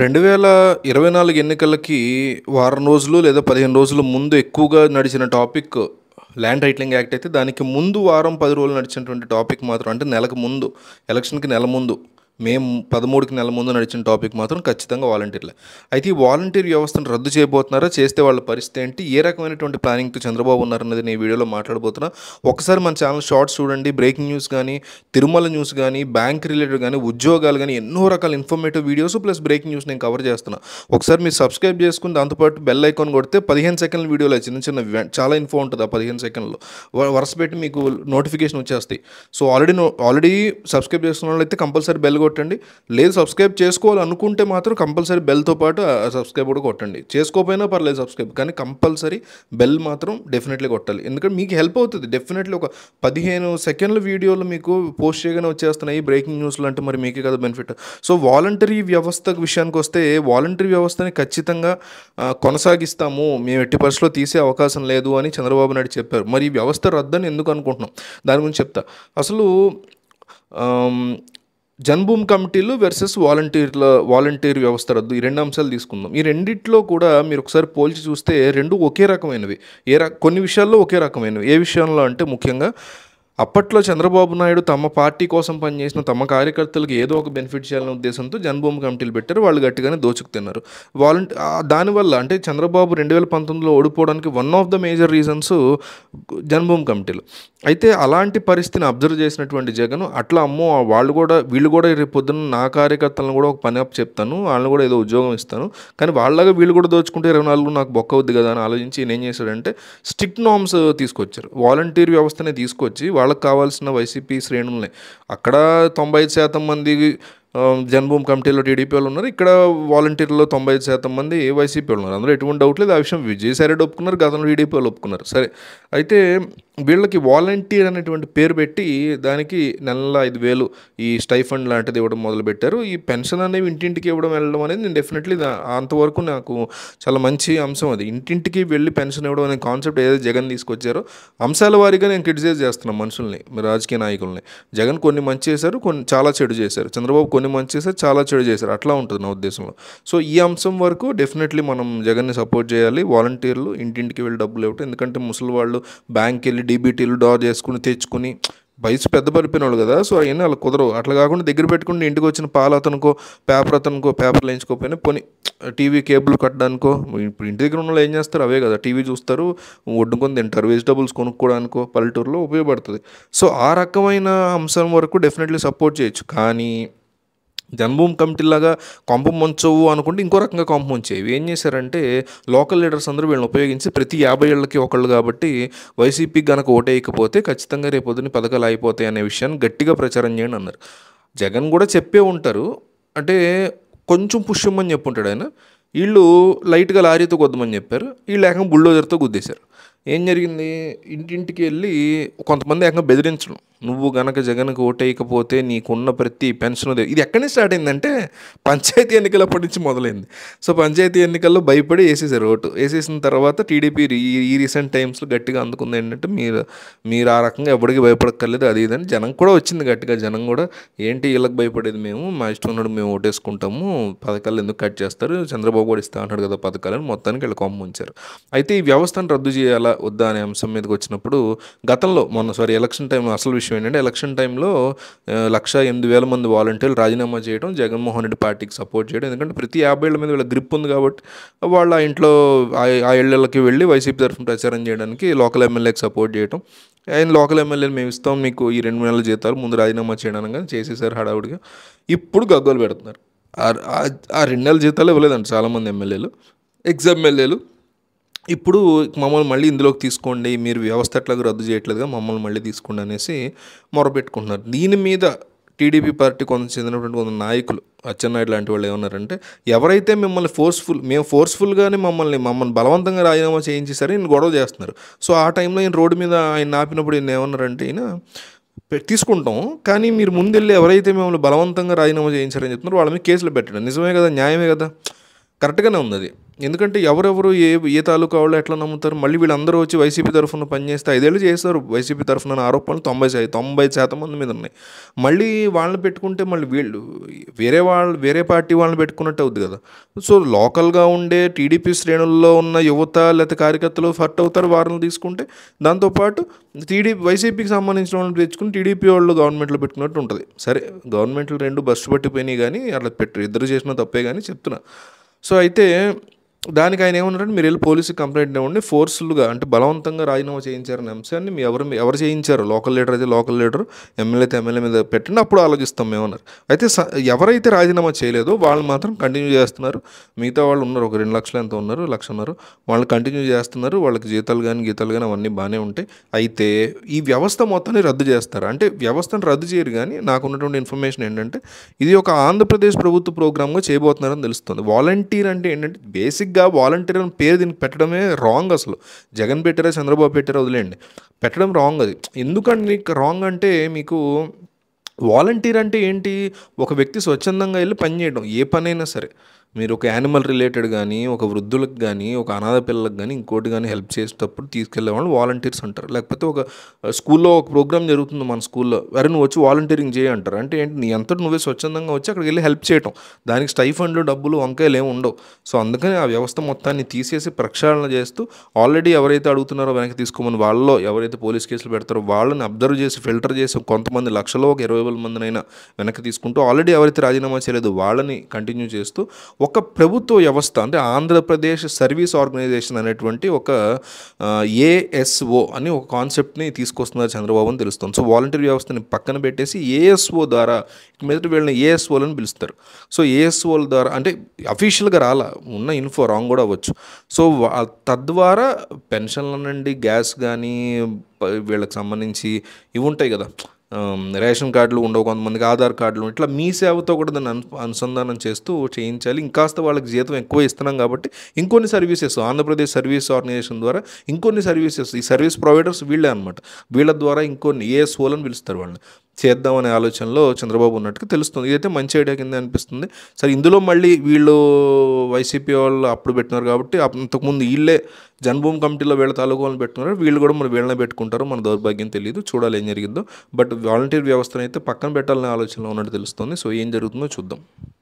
రెండు వేల ఇరవై నాలుగు ఎన్నికలకి వారం రోజులు లేదా పదిహేను రోజుల ముందు ఎక్కువగా నడిచిన టాపిక్ ల్యాండ్ రైట్లింగ్ యాక్ట్ అయితే దానికి ముందు వారం పది రోజులు నడిచినటువంటి టాపిక్ మాత్రం అంటే నెలకు ముందు ఎలక్షన్కి నెల ముందు మేము పదమూడుకి నెల ముందు నడిచిన టాపిక్ మాత్రం ఖచ్చితంగా వాలంటీర్లే అయితే ఈ వాలంటీర్ వ్యవస్థను రద్దు చేయబోతున్నారా చేస్తే వాళ్ళ పరిస్థితి ఏంటి ఏ రకమైనటువంటి ప్లానింగ్తో చంద్రబాబు ఉన్నారన్నది నేను ఈ వీడియోలో మాట్లాడబోతున్నా ఒకసారి మన ఛానల్ షార్ట్స్ చూడండి బ్రేకింగ్ న్యూస్ కానీ తిరుమల న్యూస్ కానీ బ్యాంక్ రిలేటెడ్ కానీ ఉద్యోగాలు కానీ ఎన్నో రకాల informative videos plus breaking news నేను కవర్ చేస్తున్నా ఒకసారి మీరు సబ్స్క్రైబ్ చేసుకుని దాంతోపాటు బెల్ ఐకాన్ కొడితే పదిహేను సెకండ్ల వీడియోలో చిన్న చిన్న చాలా ఇన్ఫో ఉంటుంది ఆ పదిహేను సెకండ్లో వరుస పెట్టి మీకు నోటిఫికేషన్ వచ్చేస్తాయి సో ఆల్రెడీ ఆల్రెడీ సబ్స్క్రైబ్ చేసుకున్న వాళ్ళు అయితే కంపల్సరీ బెల్ కొట్టండి లేదు సబ్స్క్రైబ్ చేసుకోవాలనుకుంటే మాత్రం కంపల్సరీ బెల్తో పాటు సబ్స్క్రైబ్ కూడా కొట్టండి చేసుకోకపోయినా పర్లేదు సబ్స్క్రైబ్ కానీ కంపల్సరీ బెల్ మాత్రం డెఫినెట్లీ కొట్టాలి ఎందుకంటే మీకు హెల్ప్ అవుతుంది డెఫినెట్లీ ఒక పదిహేను సెకండ్ల వీడియోలు మీకు పోస్ట్ చేయగానే వచ్చేస్తున్నాయి బ్రేకింగ్ న్యూస్లు అంటే మరి మీకే కదా బెనిఫిట్ సో వాలంటరీ వ్యవస్థ విషయానికి వస్తే వాలంటరీ వ్యవస్థని ఖచ్చితంగా కొనసాగిస్తాము మేము ఎట్టి పరిస్థితిలో తీసే అవకాశం లేదు అని చంద్రబాబు నాయుడు చెప్పారు మరి ఈ వ్యవస్థ రద్దని ఎందుకు అనుకుంటున్నాం దాని గురించి చెప్తా అసలు జన్భూమి కమిటీలు వర్సెస్ వాలంటీర్ల వాలంటీర్ వ్యవస్థ రద్దు ఈ రెండు అంశాలు తీసుకుందాం ఈ రెండిట్లో కూడా మీరు ఒకసారి పోల్చి చూస్తే రెండు ఒకే రకమైనవి ఏ కొన్ని విషయాల్లో ఒకే రకమైనవి ఏ విషయంలో అంటే ముఖ్యంగా అప్పట్లో చంద్రబాబు నాయుడు తమ పార్టీ కోసం పనిచేసిన తమ కార్యకర్తలకు ఏదో ఒక బెనిఫిట్ చేయాలనే ఉద్దేశంతో జన్మభూమి కమిటీలు పెట్టారు వాళ్ళు గట్టిగానే దోచుకుతున్నారు వాలంటీ దానివల్ల అంటే చంద్రబాబు రెండు వేల పంతొమ్మిదిలో ఓడిపోవడానికి one of the major reasons Janmabhoomi కమిటీలు అయితే అలాంటి పరిస్థితిని అబ్జర్వ్ చేసినటువంటి జగన్ అట్లా అమ్మో వాళ్ళు కూడా వీళ్ళు కూడా రేపు పొద్దున్న నా కార్యకర్తలను కూడా ఒక పని అప్ చెప్తాను వాళ్ళని కూడా ఏదో ఉద్యోగం ఇస్తాను కానీ వాళ్ళగా వీళ్ళు కూడా దోచుకుంటే ఇరవై నాలుగు నాకు బొక్క అవుద్ది కదా అని ఆలోచించి నేను ఏం చేశాడంటే స్ట్రిక్ట్ నామ్స్ తీసుకొచ్చారు వాలంటీర్ వ్యవస్థనే తీసుకొచ్చి వాళ్ళ వాళ్ళకి కావాల్సిన వైసీపీ శ్రేణులని అక్కడ తొంభై శాతం మంది జన్మభూమి కమిటీలో టీడీపీ వాళ్ళు ఉన్నారు ఇక్కడ వాలంటీర్లో తొంభై ఐదు శాతం మంది వైసీపీ వాళ్ళు ఉన్నారు అందులో ఎటువంటి డౌట్ లేదు ఆ విషయం విజయసాయి రెడ్డి ఒప్పుకున్నారు గతంలో టీడీపీ వాళ్ళు ఒప్పుకున్నారు సరే అయితే వీళ్ళకి వాలంటీర్ అనేటువంటి పేరు పెట్టి దానికి నెల ఐదు వేలు ఈ స్టైఫండ్ లాంటిది ఇవ్వడం మొదలుపెట్టారు ఈ పెన్షన్ అనేవి ఇంటింటికి ఇవ్వడం వెళ్ళడం అనేది నేను డెఫినెట్లీ అంతవరకు నాకు చాలా మంచి అంశం అది ఇంటింటికి వెళ్ళి పెన్షన్ ఇవ్వడం అనే కాన్సెప్ట్ ఏదైతే జగన్ తీసుకొచ్చారో అంశాల వారీగా నేను క్రిటిసైజ్ చేస్తున్నాను మనుషుల్ని రాజకీయ నాయకుల్ని జగన్ కొన్ని మంచి చేశారు కొన్ని చాలా చెడు చేశారు చంద్రబాబు కొన్ని మంచి చేశారు చాలా చెడు చేశారు అట్లా ఉంటుంది నా ఉద్దేశంలో సో ఈ అంశం వరకు డెఫినెట్లీ మనం జగన్ని సపోర్ట్ చేయాలి వాలంటీర్లు ఇంటింటికి వెళ్ళి డబ్బులు ఇవ్వటం ఎందుకంటే ముసలి వాళ్ళు బ్యాంక్కి వెళ్ళి డీబీటీలు డ్రా చేసుకుని తెచ్చుకుని వయసు పెద్ద పడిపోయినాడు కదా సో అయినా అలా కుదరవు అట్లా కాకుండా దగ్గర పెట్టుకుని ఇంటికి వచ్చిన పాలు అతనుకో పేపర్ అతనుకో పేపర్ వేయించుకోపోయినా పోనీ టీవీ కేబుల్ కట్టడానికో ఇప్పుడు ఇంటి దగ్గర ఉన్న ఏం చేస్తారు అవే కదా టీవీ చూస్తారు ఒడ్డుకొని తింటారు వెజిటబుల్స్ కొనుక్కోవడానికో పల్లెటూరులో ఉపయోగపడుతుంది సో ఆ రకమైన అంశం వరకు డెఫినెట్లీ సపోర్ట్ చేయొచ్చు కానీ జన్మభూమి కమిటీలాగా కొంపం మంచవు అనుకుంటే ఇంకో రకంగా కొంపం మంచేవి ఏం చేశారంటే లోకల్ లీడర్స్ అందరూ వీళ్ళని ఉపయోగించి ప్రతి యాభై ఏళ్ళకి ఒకళ్ళు కాబట్టి వైసీపీ గనక ఓటేయకపోతే ఖచ్చితంగా రేపొద్దున పథకాలు అయిపోతాయి అనే విషయాన్ని గట్టిగా ప్రచారం చేయండి అన్నారు జగన్ కూడా చెప్పే ఉంటారు అంటే కొంచెం పుష్యమని చెప్పుంటాడు ఆయన వీళ్ళు లైట్గా లారీతో కొద్దమని చెప్పారు వీళ్ళు ఏకంగా బుల్డోజర్తో గుద్దేశారు ఏం జరిగింది ఇంటింటికి వెళ్ళి కొంతమంది ఏకంగా బెదిరించడం నువ్వు గనక జగన్కి ఓటేయకపోతే నీకున్న ప్రతి పెన్షన్ ఇది ఎక్కడి నుంచి స్టార్ట్ అయిందంటే పంచాయతీ ఎన్నికల అప్పటి నుంచి మొదలైంది సో పంచాయతీ ఎన్నికల్లో భయపడి వేసేసారు ఓటు వేసేసిన తర్వాత టీడీపీ ఈ రీసెంట్ టైమ్స్లో గట్టిగా అందుకుంది ఏంటంటే మీరు మీరు ఆ రకంగా ఎవరికి భయపడక్కర్లేదు అది ఇదని జనం కూడా వచ్చింది గట్టిగా జనం కూడా ఏంటి వీళ్ళకి భయపడేది మేము మా ఇష్టం ఉన్నాడు మేము ఓటేసుకుంటాము పథకాలు ఎందుకు కట్ చేస్తారు చంద్రబాబు కూడా ఇస్తా అన్నాడు కదా పథకాలను మొత్తానికి వీళ్ళు కొమ్మ ఉంచారు అయితే ఈ వ్యవస్థను రద్దు చేయాలా ఉండాలా వద్దా అనే అంశం మీదకి వచ్చినప్పుడు గతంలో మొన్న సారీ ఎలక్షన్ టైం అసలు విషయం ఏంటంటే ఎలక్షన్ టైంలో లక్ష ఎనిమిది వేల మంది వాలంటీర్లు రాజీనామా చేయడం జగన్మోహన్ రెడ్డి పార్టీకి సపోర్ట్ చేయడం ఎందుకంటే ప్రతి యాభై ఏళ్ళ మీద వీళ్ళ గ్రిప్ ఉంది కాబట్టి వాళ్ళ ఇంట్లో ఆ ఏళ్ళకి వెళ్ళి వైసీపీ తరఫున ప్రచారం చేయడానికి లోకల్ ఎమ్మెల్యేకి సపోర్ట్ చేయడం ఆయన లోకల్ ఎమ్మెల్యేలు మేము ఇస్తాం మీకు ఈ రెండు నెలల జీతాలు ముందు రాజీనామా చేయడం కానీ చేసేసారు హడావుడిగా ఇప్పుడు గగ్గోలు పెడుతున్నారు ఆ రెండు నెలల జీతాలు ఇవ్వలేదండి చాలామంది ఎమ్మెల్యేలు ఎగ్జామ్ ఎమ్మెల్యేలు ఇప్పుడు మమ్మల్ని మళ్ళీ ఇందులోకి తీసుకోండి మీరు వ్యవస్థ అట్లాగా రద్దు చేయట్లేదుగా మమ్మల్ని మళ్ళీ తీసుకోండి అనేసి మొరపెట్టుకుంటున్నారు దీని మీద టీడీపీ పార్టీ కొంత చెందినటువంటి కొంత నాయకులు అచ్చెన్నాయుడు లాంటి వాళ్ళు ఏమన్నారంటే ఎవరైతే మిమ్మల్ని ఫోర్స్ఫుల్ మేము ఫోర్స్ఫుల్గానే మమ్మల్ని మమ్మల్ని బలవంతంగా రాజీనామా చేయించేసారు ఈయన గొడవ చేస్తున్నారు సో ఆ టైంలో ఈయన రోడ్డు మీద ఆయన ఆపినప్పుడు ఈయన ఏమన్నారంటే ఈయన తీసుకుంటాం కానీ మీరు ముందెళ్ళి ఎవరైతే మిమ్మల్ని బలవంతంగా రాజీనామా చేయించారని చెప్తున్నారో వాళ్ళ మీద కేసులు పెట్టడం నిజమే కదా న్యాయమే కదా కరెక్ట్గానే ఉంది అది ఎందుకంటే ఎవరెవరు ఏ ఏ తాలూకా వాళ్ళు ఎట్లా నమ్ముతారు మళ్ళీ వీళ్ళందరూ వచ్చి వైసీపీ తరఫున పనిచేస్తే ఐదేళ్ళు చేస్తారు వైసీపీ తరఫున ఆరోపణలు తొంభై శాతం తొంభై శాతం మంది మీద ఉన్నాయి మళ్ళీ వాళ్ళని పెట్టుకుంటే మళ్ళీ వీళ్ళు వేరే వాళ్ళు వేరే పార్టీ వాళ్ళని పెట్టుకున్నట్టు అవుద్ది కదా సో లోకల్గా ఉండే టీడీపీ శ్రేణుల్లో ఉన్న యువత లేకపోతే కార్యకర్తలు ఫట్ అవుతారు వారిని తీసుకుంటే దాంతోపాటు టీడీపీ వైసీపీకి సంబంధించిన వాళ్ళని తెచ్చుకుని టీడీపీ వాళ్ళు గవర్నమెంట్లో పెట్టుకున్నట్టు ఉంటుంది సరే గవర్నమెంట్లు రెండు బస్సు పట్టిపోయినాయి కానీ అట్లా పెట్టరు ఇద్దరు చేసిన తప్పే కానీ చెప్తున్నా సో అయితే దానికి ఆయన ఏమన్నారంటే మీరు వెళ్ళి పోలీసు కంప్లైంట్ ఇవ్వండి ఫోర్స్ఫుల్గా అంటే బలవంతంగా రాజీనామా చేయించారని అంశాన్ని మీ ఎవరు ఎవరు చేయించారు లోకల్ లీడర్ అయితే లోకల్ లీడర్ ఎమ్మెల్యే అయితే ఎమ్మెల్యే మీద పెట్టండి అప్పుడు ఆలోచిస్తాం మేమన్నారు అయితే ఎవరైతే రాజీనామా చేయలేదో వాళ్ళు మాత్రం కంటిన్యూ చేస్తున్నారు మిగతా వాళ్ళు ఉన్నారు ఒక రెండు లక్షలు ఎంత ఉన్నారు లక్ష ఉన్నారు వాళ్ళు కంటిన్యూ చేస్తున్నారు వాళ్ళకి జీతాలు కానీ గీతాలు కానీ అవన్నీ బాగానే ఉంటాయి అయితే ఈ వ్యవస్థ మొత్తాన్ని రద్దు చేస్తారు అంటే వ్యవస్థను రద్దు చేయరు కానీ నాకు ఉన్నటువంటి ఇన్ఫర్మేషన్ ఏంటంటే ఇది ఒక ఆంధ్రప్రదేశ్ ప్రభుత్వ ప్రోగ్రామ్గా చేయబోతున్నారని తెలుస్తుంది వాలంటీర్ అంటే ఏంటంటే బేసిక్ బేసిక్గా వాలంటీర్ అని పేరు దీనికి పెట్టడమే రాంగ్ అసలు జగన్ పెట్టారా చంద్రబాబు పెట్టారా వదిలేండి పెట్టడం రాంగ్ అది ఎందుకంటే రాంగ్ అంటే మీకు వాలంటీర్ అంటే ఏంటి ఒక వ్యక్తి స్వచ్ఛందంగా వెళ్ళి పనిచేయడం ఏ పనైనా సరే మీరు ఒక యానిమల్ రిలేటెడ్ కానీ ఒక వృద్ధులకు కానీ ఒక అనాథ పిల్లలకు కానీ ఇంకోటి కానీ హెల్ప్ చేసేటప్పుడు తీసుకెళ్లే వాళ్ళు వాలంటీర్స్ అంటారు లేకపోతే ఒక స్కూల్లో ఒక ప్రోగ్రామ్ జరుగుతుంది మన స్కూల్లో అరే నువ్వు వచ్చి వాలంటీరింగ్ చేయ అంటారు అంటే ఏంటి నీ అంతటి నువ్వే స్వచ్ఛందంగా వచ్చి అక్కడికి వెళ్ళి హెల్ప్ చేయటం దానికి స్టైఫండ్లు డబ్బులు వంకాయలు ఏమి ఉండవు సో అందుకని ఆ వ్యవస్థ మొత్తాన్ని తీసేసి ప్రక్షాళన చేస్తూ ఆల్రెడీ ఎవరైతే అడుగుతున్నారో వెనక్కి తీసుకోమని వాళ్ళలో ఎవరైతే పోలీస్ కేసులు పెడతారో వాళ్ళని అబ్జర్వ్ చేసి ఫిల్టర్ చేసి కొంతమంది లక్షలో ఒక ఇరవై వేల మందినైనా వెనక్కి తీసుకుంటూ ఆల్రెడీ ఎవరైతే రాజీనామా చేయలేదు వాళ్ళని కంటిన్యూ చేస్తూ ఒక ప్రభుత్వ వ్యవస్థ అంటే ఆంధ్రప్రదేశ్ సర్వీస్ ఆర్గనైజేషన్ అనేటువంటి ఒక ఏఎస్ఓ అని ఒక కాన్సెప్ట్ని తీసుకొస్తున్నారు చంద్రబాబు అని తెలుస్తుంది సో వాలంటీర్ వ్యవస్థని పక్కన పెట్టేసి ఏఎస్ఓ ద్వారా ఇక మీద వీళ్ళని అని పిలుస్తారు సో ఏఎస్ఓల ద్వారా అంటే అఫీషియల్గా రాలా ఉన్న ఇన్ఫో రాంగ్ కూడా అవ్వచ్చు సో తద్వారా పెన్షన్లనండి గ్యాస్ కానీ వీళ్ళకి సంబంధించి ఇవి ఉంటాయి కదా రేషన్ కార్డులు ఉండవు కొంతమందికి ఆధార్ కార్డులు ఇట్లా మీ సేవతో కూడా దాన్ని అనుసంధానం చేస్తూ చేయించాలి ఇంకాస్త వాళ్ళకి జీతం ఎక్కువ ఇస్తున్నాం కాబట్టి ఇంకొన్ని సర్వీసెస్ ఆంధ్రప్రదేశ్ సర్వీస్ ఆర్గనైజేషన్ ద్వారా ఇంకొన్ని సర్వీసెస్ ఈ సర్వీస్ ప్రొవైడర్స్ వీళ్ళే అనమాట వీళ్ళ ద్వారా ఇంకొన్ని ఏఎస్ఓలని పిలుస్తారు వాళ్ళని చేద్దామనే ఆలోచనలో చంద్రబాబు ఉన్నట్టుగా తెలుస్తుంది ఇదైతే మంచి ఐడియా కింద అనిపిస్తుంది సరే ఇందులో మళ్ళీ వీళ్ళు వైసీపీ వాళ్ళు అప్పుడు పెట్టినారు కాబట్టి అంతకుముందు వీళ్ళే జన్మభూమి కమిటీలో వీళ్ళ తాలూకాలను వాళ్ళని పెట్టుకున్నారు వీళ్ళు కూడా మన వీళ్ళనే పెట్టుకుంటారు మన దౌర్భాగ్యం తెలియదు చూడాలి ఏం జరిగిందో బట్ వాలంటీర్ వ్యవస్థను అయితే పక్కన పెట్టాలనే ఆలోచనలో ఉన్నట్టు తెలుస్తుంది సో ఏం జరుగుతుందో చూద్దాం